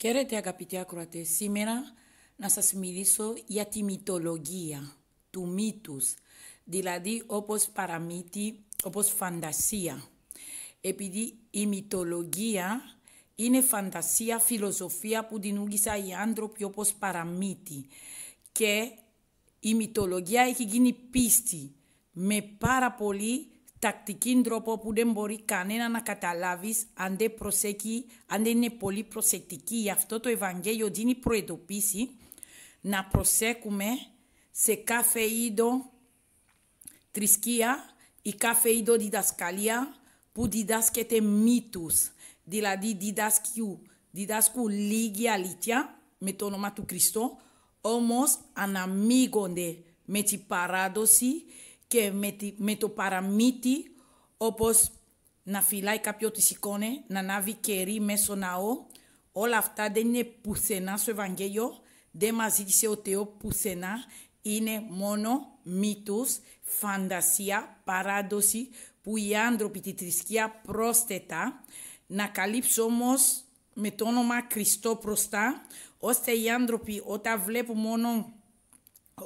Καίρετε αγαπητοί ακροατές, σήμερα να σας μιλήσω για τη μυθολογία, του μύτους, δηλαδή όπως παραμύθι, όπως φαντασία. Επειδή η μυθολογία είναι φαντασία, φιλοσοφία που δημιούργησαν οι άνθρωποι όπως παραμύθι και η μυθολογία έχει γίνει πίστη με πάρα πολύ τακτική τρόπο που δεν μπορεί κανένα να καταλάβεις αν δεν προσέχει, αν δεν είναι πολύ προσεκτική. Γι' αυτό το Ευαγγέλιο δίνει προειδοποίηση να προσέχουμε σε κάθε είδο θρησκεία ή κάθε είδο διδασκαλία που διδάσκεται μύτους, δηλαδή διδάσκου, διδάσκου λίγη αλήθεια με το όνομα του Χριστό, όμως αναμίγονται με την παράδοση και με, το παραμύθι όπως να φυλάει κάποιο τη εικόνε, να ανάβει κερί μέσω ναό. Όλα αυτά δεν είναι πουθενά στο Ευαγγέλιο, δεν μας ζήτησε ο Θεός πουθενά, είναι μόνο μύτους, φαντασία, παράδοση που οι άνθρωποι τη θρησκεία πρόσθετα να καλύψω όμως με το όνομα Χριστό μπροστά, ώστε οι άνθρωποι όταν βλέπουν μόνο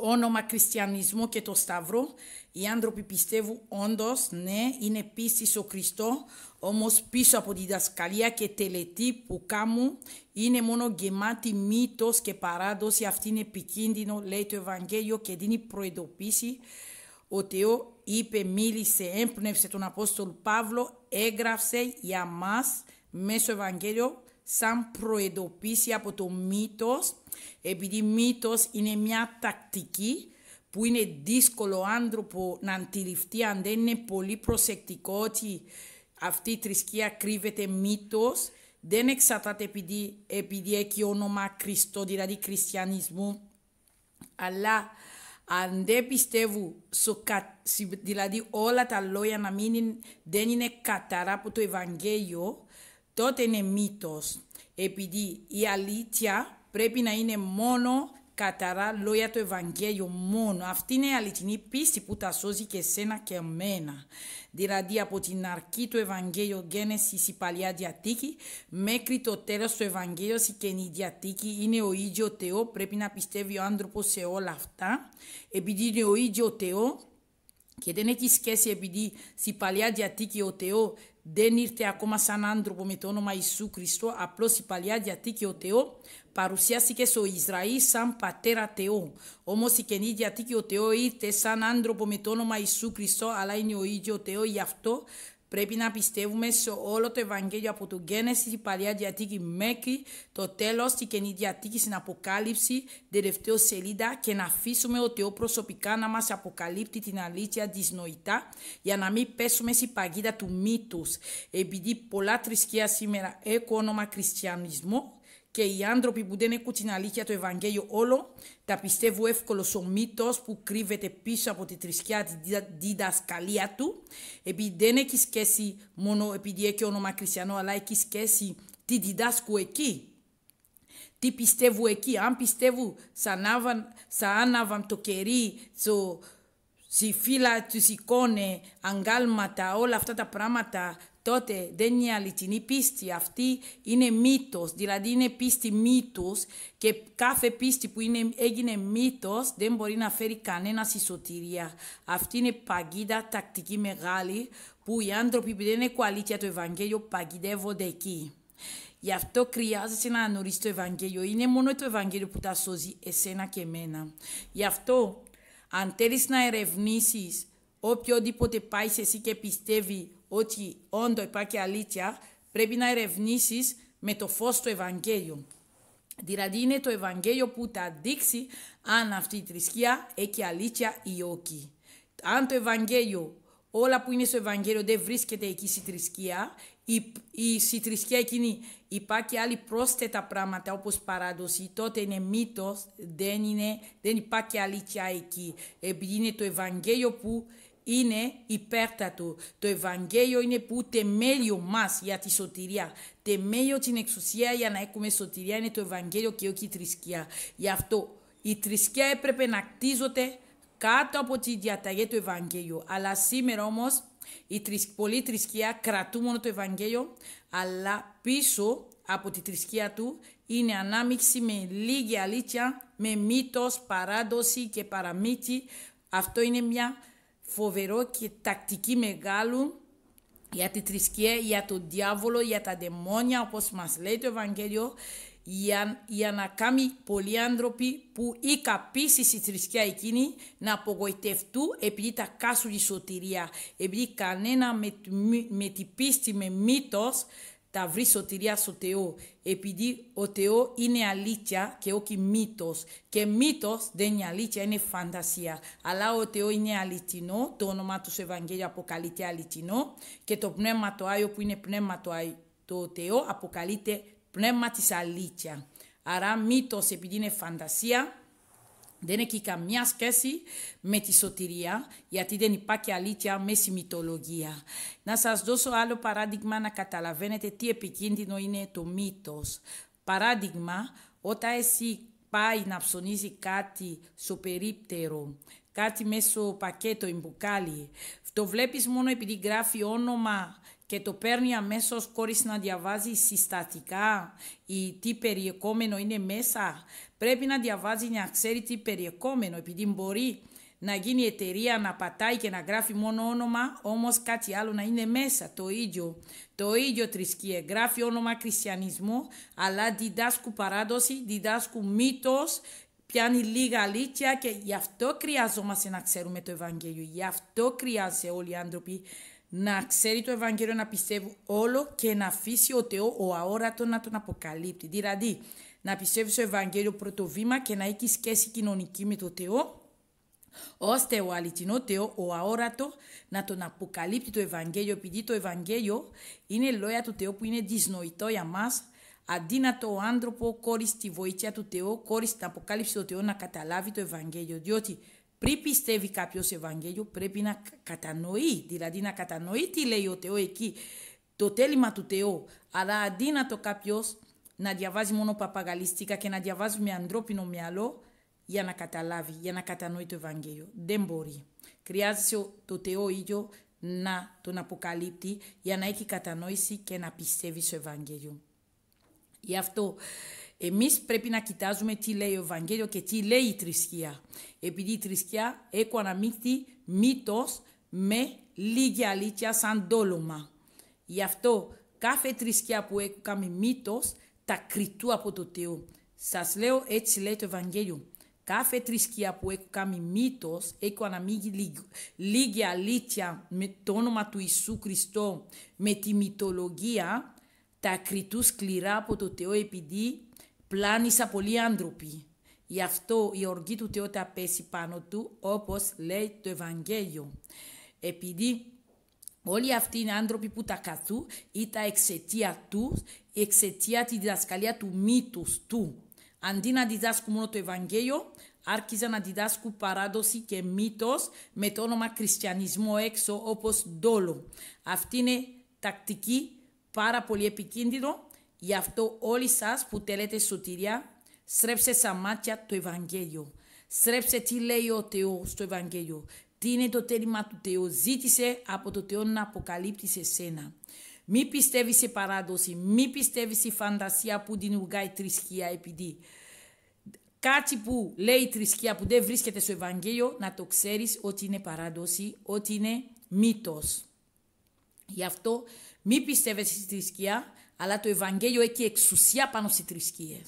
όνομα χριστιανισμού και το σταυρό, οι άνθρωποι πιστεύουν όντως, ναι, είναι πίστης στο Χριστό, όμως πίσω από τη διδασκαλία και τελετή που κάμουν είναι μόνο γεμάτη μύτος και παράδοση. Αυτή είναι επικίνδυνο, λέει το Ευαγγέλιο και δίνει προειδοποίηση. Ο Θεό είπε, μίλησε, έμπνευσε τον απόστολ Παύλο, έγραψε για μας μέσω Ευαγγέλιο σαν προειδοποίηση από το μύθος, επειδή μύθος είναι μια τακτική που είναι δύσκολο άνθρωπο να αντιληφθεί αν δεν είναι πολύ προσεκτικό ότι αυτή η θρησκεία κρύβεται μύθος, δεν εξαρτάται επειδή, επειδή έχει όνομα Χριστό, δηλαδή χριστιανισμού, αλλά αν δεν πιστεύω, δηλαδή όλα τα λόγια να μην δεν είναι καταρά από το Ευαγγέλιο, τότε είναι μύτος. Επειδή η αλήθεια πρέπει να είναι μόνο καταρά λόγια του Ευαγγέλιου, μόνο. Αυτή είναι η αληθινή πίστη που τα σώζει και εσένα και εμένα. Δηλαδή από την αρχή του Ευαγγέλιου Γένεσης η Παλιά Διατήκη μέχρι το τέλος του Ευαγγέλιου η Καινή Διατήκη είναι ο ίδιο Θεό. Πρέπει να πιστεύει ο άνθρωπος σε όλα αυτά. Επειδή είναι ο ίδιο Θεό και δεν έχει σχέση επειδή στην Παλιά Διατήκη ο Θεό δεν ήρθε ακόμα σαν άνθρωπο με το όνομα Ιησού Χριστό, απλώς η Παλιά Διαθήκη ο Θεό παρουσιάστηκε στο Ισραήλ σαν πατέρα Θεό. Όμως η Καινή Διαθήκη ο Θεό ήρθε σαν άνθρωπο με το όνομα Ιησού Χριστό, αλλά είναι ο ίδιος Θεός, γι' αυτό Πρέπει να πιστεύουμε σε όλο το Ευαγγέλιο από τον Γένεση, την Παλιά Διατήκη μέχρι το τέλος, την Καινή Διατήκη στην Αποκάλυψη, την τελευταία σελίδα και να αφήσουμε ο Θεό προσωπικά να μας αποκαλύπτει την αλήθεια τη νοητά για να μην πέσουμε στην παγίδα του μύτους. Επειδή πολλά θρησκεία σήμερα έχουν όνομα χριστιανισμό και οι άνθρωποι που δεν έχουν την αλήθεια το Ευαγγέλιο όλο, τα πιστεύω εύκολο ο μύθος που κρύβεται πίσω από τη θρησκεία τη διδασκαλία του, επειδή δεν έχει σχέση μόνο επειδή έχει όνομα χριστιανό, αλλά έχει σχέση τι διδάσκω εκεί. Τι πιστεύω εκεί, αν πιστεύω σαν άβαν το κερί, στο, στη φύλλα, τις εικόνες, αγκάλματα, όλα αυτά τα πράγματα τότε δεν είναι αληθινή πίστη. Αυτή είναι μύτος, δηλαδή είναι πίστη μύτους και κάθε πίστη που είναι, έγινε μύτος δεν μπορεί να φέρει κανένα στη σωτηρία. Αυτή είναι παγίδα τακτική μεγάλη που οι άνθρωποι που δεν έχουν αλήθεια το Ευαγγέλιο παγιδεύονται εκεί. Γι' αυτό χρειάζεσαι να ανορίσει το Ευαγγέλιο. Είναι μόνο το Ευαγγέλιο που τα σώζει εσένα και εμένα. Γι' αυτό, αν θέλεις να ερευνήσεις οποιοδήποτε πάει σε εσύ και πιστεύει ότι όντω υπάρχει αλήθεια, πρέπει να ερευνήσεις με το φως του Ευαγγέλιο. Δηλαδή είναι το Ευαγγέλιο που τα δείξει αν αυτή η θρησκεία έχει αλήθεια ή όχι. Αν το Ευαγγέλιο, όλα που είναι στο Ευαγγέλιο δεν βρίσκεται εκεί στη θρησκεία, η, στη θρησκεία εκείνη υπάρχει άλλη πρόσθετα πράγματα όπως παράδοση, τότε είναι μύτος, δεν, δεν υπάρχει αλήθεια εκεί. Επειδή είναι το Ευαγγέλιο που είναι υπέρτατο. Το Ευαγγέλιο είναι που τεμέλιο μας για τη σωτηρία. Τεμέλιο την εξουσία για να έχουμε σωτηρία είναι το Ευαγγέλιο και όχι η θρησκεία. Γι' αυτό η θρησκεία έπρεπε να κτίζονται κάτω από τη διαταγή του Ευαγγέλιου. Αλλά σήμερα όμως η πολλή θρησκεία κρατούν μόνο το Ευαγγέλιο, αλλά πίσω από τη θρησκεία του είναι ανάμειξη με λίγη αλήθεια, με μύτο, παράδοση και παραμύτη. Αυτό είναι μια φοβερό και τακτική μεγάλου για τη θρησκεία, για τον διάβολο, για τα δαιμόνια, όπως μας λέει το Ευαγγέλιο, για, για να κάνει πολλοί άνθρωποι που η πείσει στη θρησκεία εκείνη να απογοητευτούν επειδή τα κάσουν η σωτηρία. Επειδή κανένα με, με, με την πίστη, με μύτος τα βρει σωτηρία στο Θεό, επειδή ο Θεό είναι αλήθεια και όχι μύθος. Και μύθος δεν είναι αλήθεια, είναι φαντασία. Αλλά ο Θεό είναι αληθινό, το όνομα του Ευαγγέλιο αποκαλείται αληθινό και το πνεύμα το Άγιο που είναι πνεύμα το, Άγιο, το Θεό αποκαλείται πνεύμα της αλήθεια. Άρα μύθος επειδή είναι φαντασία, δεν έχει καμιά σχέση με τη σωτηρία, γιατί δεν υπάρχει αλήθεια με μυθολογία. Να σας δώσω άλλο παράδειγμα να καταλαβαίνετε τι επικίνδυνο είναι το μύθος. Παράδειγμα, όταν εσύ πάει να ψωνίζει κάτι στο περίπτερο, κάτι μέσω πακέτο, ή μπουκάλι, το βλέπεις μόνο επειδή γράφει όνομα και το παίρνει αμέσως χωρίς να διαβάζει συστατικά ή τι περιεχόμενο είναι μέσα. Πρέπει να διαβάζει να ξέρει τι περιεχόμενο, επειδή μπορεί να γίνει εταιρεία να πατάει και να γράφει μόνο όνομα, όμως κάτι άλλο να είναι μέσα, το ίδιο. Το ίδιο θρησκεία. Γράφει όνομα χριστιανισμό, αλλά διδάσκου παράδοση, διδάσκου μύθος, πιάνει λίγα αλήθεια και γι' αυτό χρειαζόμαστε να ξέρουμε το Ευαγγέλιο. Γι' αυτό χρειάζεται όλοι οι άνθρωποι να ξέρει το Ευαγγέλιο να πιστεύει όλο και να αφήσει ο Θεό ο αόρατο να τον αποκαλύπτει. Δηλαδή, να πιστεύει στο Ευαγγέλιο πρώτο βήμα και να έχει σχέση κοινωνική με το Θεό, ώστε ο αληθινό Θεό, ο αόρατο, να τον αποκαλύπτει το Ευαγγέλιο, επειδή το Ευαγγέλιο είναι λόγια του Θεού που είναι δυσνοητό για μας αντί να το άνθρωπο κόρη στη βοήθεια του Θεού, κόρη στην αποκάλυψη του Θεού να καταλάβει το Ευαγγέλιο, διότι πριν πιστεύει κάποιος Ευαγγέλιο, πρέπει να κατανοεί. Δηλαδή να κατανοεί τι λέει ο Θεό εκεί, το τέλημα του Θεού. Αλλά αντί να το κάποιος να διαβάζει μόνο παπαγαλιστικά και να διαβάζει με ανθρώπινο μυαλό για να καταλάβει, για να κατανοεί το Ευαγγέλιο. Δεν μπορεί. Χρειάζεται το Θεό ίδιο να τον αποκαλύπτει για να έχει κατανόηση και να πιστεύει στο Ευαγγέλιο. Γι' αυτό εμείς πρέπει να κοιτάζουμε τι λέει ο Ευαγγέλιο και τι λέει η θρησκεία. Επειδή η θρησκεία έχει αναμίχθει μύτος με λίγη αλήθεια σαν τόλωμα. Γι' αυτό κάθε θρησκεία που κάνει μύτος τα κριτού από το Θεό. Σας λέω έτσι λέει το Ευαγγέλιο. Κάθε θρησκεία που έχει κάνει μύτος έχει αναμίχθει λίγη αλήθεια με το όνομα του Ιησού Χριστό με τη μυθολογία τα κριτού σκληρά από το Θεό επειδή πλάνησα πολλοί άνθρωποι. Γι' αυτό η οργή του Θεού πέσει πάνω του, όπως λέει το Ευαγγέλιο. Επειδή όλοι αυτοί είναι άνθρωποι που τα καθούν, ήταν εξαιτία του, εξαιτία τη διδασκαλία του μύτου του. Αντί να διδάσκουν μόνο το Ευαγγέλιο, άρχιζαν να διδάσκουν παράδοση και μύτος με το όνομα χριστιανισμό έξω όπως δόλο. Αυτή είναι τακτική πάρα πολύ επικίνδυνο Γι' αυτό όλοι σας που θέλετε σωτηρία, στρέψτε στα μάτια το Ευαγγέλιο. Στρέψτε τι λέει ο Θεός στο Ευαγγέλιο. Τι είναι το τέλημα του Θεού. Ζήτησε από το Θεό να αποκαλύπτει σε σένα. Μη πιστεύεις σε παράδοση, μη πιστεύεις σε φαντασία που δημιουργάει θρησκεία επειδή κάτι που λέει θρησκεία που δεν βρίσκεται στο Ευαγγέλιο να το ξέρεις ότι είναι παράδοση, ότι είναι μύτος. Γι' αυτό μη πιστεύεις στη θρησκεία, αλλά το Ευαγγέλιο έχει εξουσία πάνω στις θρησκείες.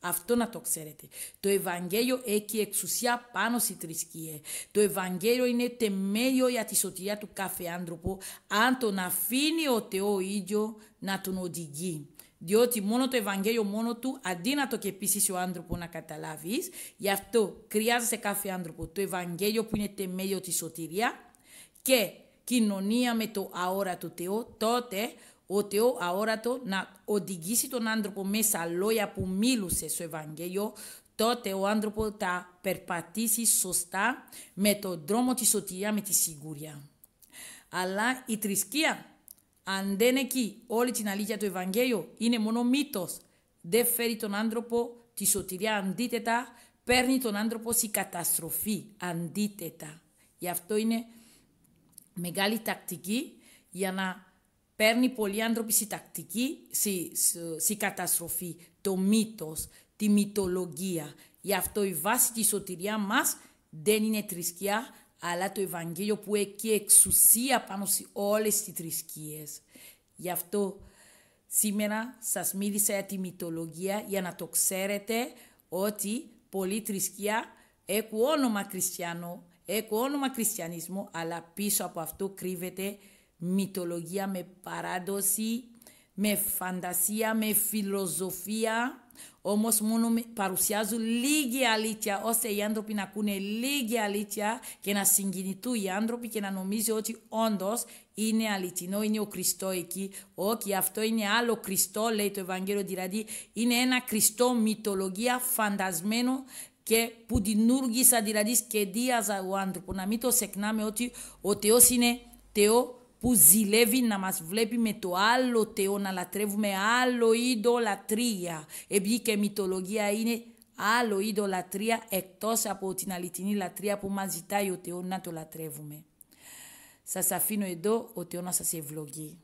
Αυτό να το ξέρετε. Το Ευαγγέλιο έχει εξουσία πάνω στη θρησκεία. Το Ευαγγέλιο είναι τεμέλιο για τη σωτηρία του κάθε άνθρωπο, αν τον αφήνει ο Θεός ίδιο να τον οδηγεί. Διότι μόνο το Ευαγγέλιο μόνο του, αντί να το κεπίσει ο άνθρωπος να καταλάβεις, γι' αυτό χρειάζεται κάθε άνθρωπο το Ευαγγέλιο που είναι τεμέλιο της σωτηρίας και κοινωνία με το αόρατο Θεό, τότε ο Θεό αόρατο να οδηγήσει τον άνθρωπο μέσα λόγια που μίλουσε στο Ευαγγέλιο, τότε ο άνθρωπο θα περπατήσει σωστά με τον δρόμο της σωτηρία με τη σιγουριά. Αλλά η θρησκεία, αν δεν εκεί όλη την αλήθεια του Ευαγγέλιο, είναι μόνο μύθος. Δεν φέρει τον άνθρωπο τη σωτηρία αντίθετα, παίρνει τον άνθρωπο σε καταστροφή αντίθετα. Γι' αυτό είναι μεγάλη τακτική για να παίρνει πολλοί άνθρωποι στη τακτική, στη καταστροφή, το μύθος, τη μυθολογία. Γι' αυτό η βάση της σωτηρίας μας δεν είναι θρησκεία, αλλά το Ευαγγέλιο που έχει εξουσία πάνω σε όλες τις θρησκείες. Γι' αυτό σήμερα σας μίλησα για τη μυθολογία για να το ξέρετε ότι πολλοί θρησκεία έχουν όνομα χριστιανό, έχουν όνομα χριστιανισμό, αλλά πίσω από αυτό κρύβεται μυθολογία, με παράδοση, με φαντασία, με φιλοσοφία. Όμω μόνο παρουσιάζουν λίγη αλήθεια, ώστε οι άνθρωποι να ακούνε λίγη αλήθεια και να συγκινηθούν οι άνθρωποι και να νομίζουν ότι όντω είναι αληθινό, είναι ο Χριστό εκεί. Όχι, αυτό είναι άλλο Χριστό, λέει το Ευαγγέλιο, δηλαδή είναι ένα Χριστό μυθολογία φαντασμένο και που δημιούργησα δηλαδή σχεδίαζα ο άνθρωπο. Να μην το ξεχνάμε ότι ο Θεό είναι Θεό που ζηλεύει να μας βλέπει με το άλλο Θεό, να λατρεύουμε άλλο λατρεία, Επειδή και μυθολογία είναι άλλο λατρεία εκτός από την αληθινή λατρεία που μας ζητάει ο Θεός να το λατρεύουμε. Σας αφήνω εδώ, ο Θεός να σας ευλογεί.